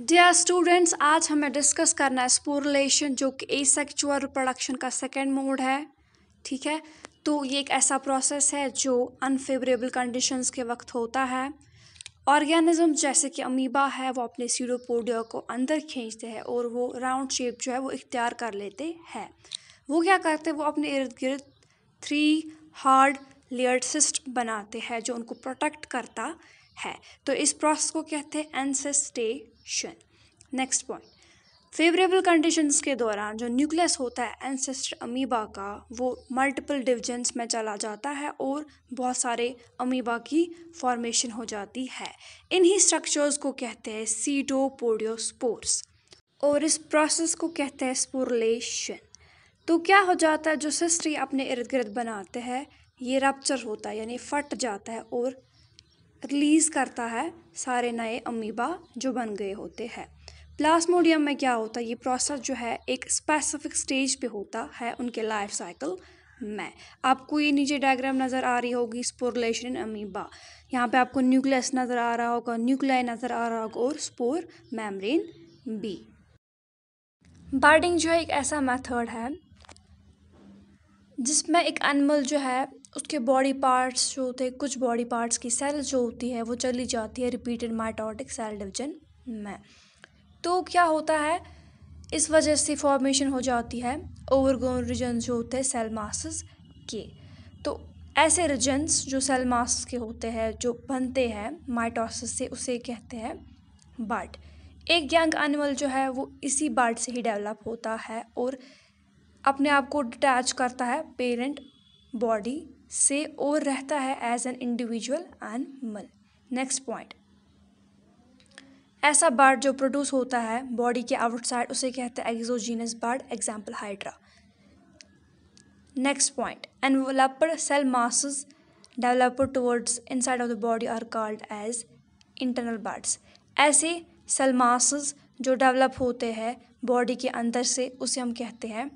dear students आज हमें discuss करना है स्पोरलेशन जो कि ए सेक्चुअल रिप्रोडक्शन का सेकेंड मोड है ठीक है तो ये एक ऐसा प्रोसेस है जो अनफेवरेबल कंडीशंस के वक्त होता है ऑर्गेनिज्म जैसे कि अमीबा है वो अपने सीडोपोडिया को अंदर खींचते हैं और वो राउंड शेप जो है वो इख्तियार कर लेते हैं वो क्या करते हैं वो अपने इर्द गिर्द थ्री हार्ड लेयर्ड सिस्ट बनाते हैं जो उनको प्रोटेक्ट करता है तो इस प्रोसेस को कहते हैं encystation next point favourable conditions के दौरान जो न्यूक्लियस होता है एंसेस्टर अमीबा का वो मल्टीपल डिविजन्स में चला जाता है और बहुत सारे अमीबा की फॉर्मेशन हो जाती है इन्हीं स्ट्रक्चर्स को कहते हैं सीडोपोडियोस्पोर्स और इस प्रोसेस को कहते हैं स्पोरलेशन तो क्या हो जाता है जो सिस्ट्री अपने इर्द गिर्द बनाते हैं ये रप्चर होता है यानी फट जाता है और रिलीज़ करता है सारे नए अमीबा जो बन गए होते हैं प्लास्मोडियम में क्या होता है ये प्रोसेस जो है एक स्पेसिफिक स्टेज पे होता है उनके लाइफ साइकिल में आपको ये नीचे डायग्राम नज़र आ रही होगी स्पोरलेशन इन अमीबा यहाँ पे आपको न्यूक्लियस नज़र आ रहा होगा न्यूक्लियाई नज़र आ रहा होगा और स्पोर मैमरीन बी बर्डिंग जो है एक ऐसा मेथड है जिसमें एक एनिमल जो है उसके बॉडी पार्ट्स जो होते हैं कुछ बॉडी पार्ट्स की सेल्स जो होती है वो चली जाती है रिपीटेड माइटोटिक सेल डिवीजन में तो क्या होता है इस वजह से फॉर्मेशन हो जाती है ओवरग्रोन रीजन्स जो होते हैं सेल मासस के तो ऐसे रीजन्स जो सेल मास के होते हैं जो बनते हैं माइटोसिस से उसे कहते हैं बर्ड एक यंग एनिमल जो है वो इसी बर्ड से ही डेवलप होता है और अपने आप को डिटैच करता है पेरेंट बॉडी से और रहता है as an individual animal next point ऐसा बर्ड जो प्रोड्यूस होता है बॉडी के आउटसाइड उसे कहते हैं exogenous bud example hydra next point एनवलपर cell developer towards inside of the body are called as internal buds ऐसे सेल मास जो डेवलप होते हैं बॉडी के अंदर से उसे हम कहते हैं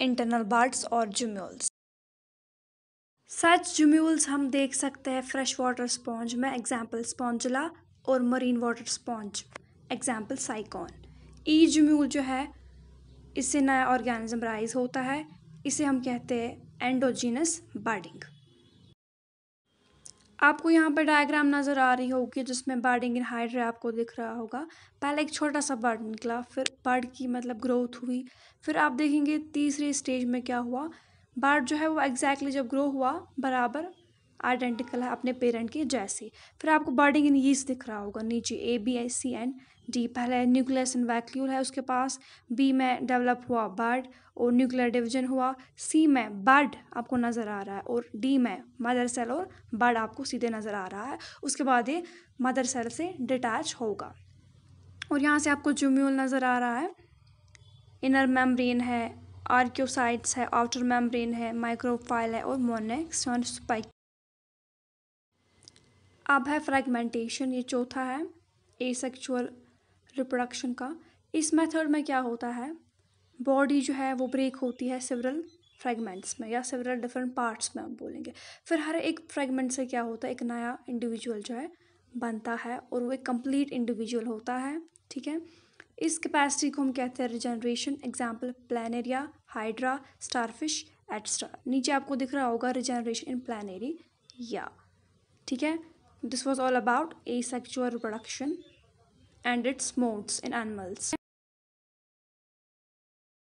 इंटरनल बर्ड्स और जुम्योल्स सच जुम्यूल्स हम देख सकते हैं फ्रेश वाटर स्पॉन्ज में एग्जाम्पल स्पॉन्जला और marine water sponge example sycon ई जुम्यूल जो है इससे नया ऑर्गेनिज्म राइज होता है इसे हम कहते हैं एंडोजीनस बर्डिंग आपको यहाँ पर डायग्राम नज़र आ रही होगी जिसमें बर्डिंग इन हाइड्रा आपको दिख रहा होगा पहले एक छोटा सा बर्ड निकला फिर बर्ड की मतलब ग्रोथ हुई फिर आप देखेंगे तीसरे स्टेज में क्या हुआ बार्ड जो है वो एग्जैक्टली exactly जब ग्रो हुआ बराबर आइडेंटिकल है अपने पेरेंट के जैसे फिर आपको बर्डिंग इन यीस्ट दिख रहा होगा नीचे A B S C and D पहले न्यूक्लियस एंड वैक्यूल है उसके पास बी में डेवलप हुआ बर्ड और न्यूक्लियर डिवीजन हुआ सी में बर्ड आपको नज़र आ रहा है और डी में मदर सेल और बर्ड आपको सीधे नज़र आ रहा है उसके बाद ये मदर सेल से डिटैच होगा और यहाँ से आपको जुम्यूल नज़र आ रहा है इनर मेम्ब्रेन है आर्क्योसाइट्स है आउटर मेम्ब्रेन है माइक्रोफाइल है और मोनेक्सॉन स्पाइक अब है फ्रेगमेंटेशन ये चौथा है ए सेक्चुअल रिप्रोडक्शन का इस मेथड में क्या होता है बॉडी जो है वो ब्रेक होती है सिवरल फ्रेगमेंट्स में या सिवरल डिफरेंट पार्ट्स में हम बोलेंगे फिर हर एक फ्रेगमेंट से क्या होता है एक नया इंडिविजुअल जो है बनता है और वो एक कम्प्लीट इंडिविजुअल होता है ठीक है इस कैपेसिटी को हम कहते हैं regeneration example planaria hydra starfish etcetera नीचे आपको दिख रहा होगा रिजनरेशन इन प्लानेरी या ठीक है this was all about asexual production and its modes in animals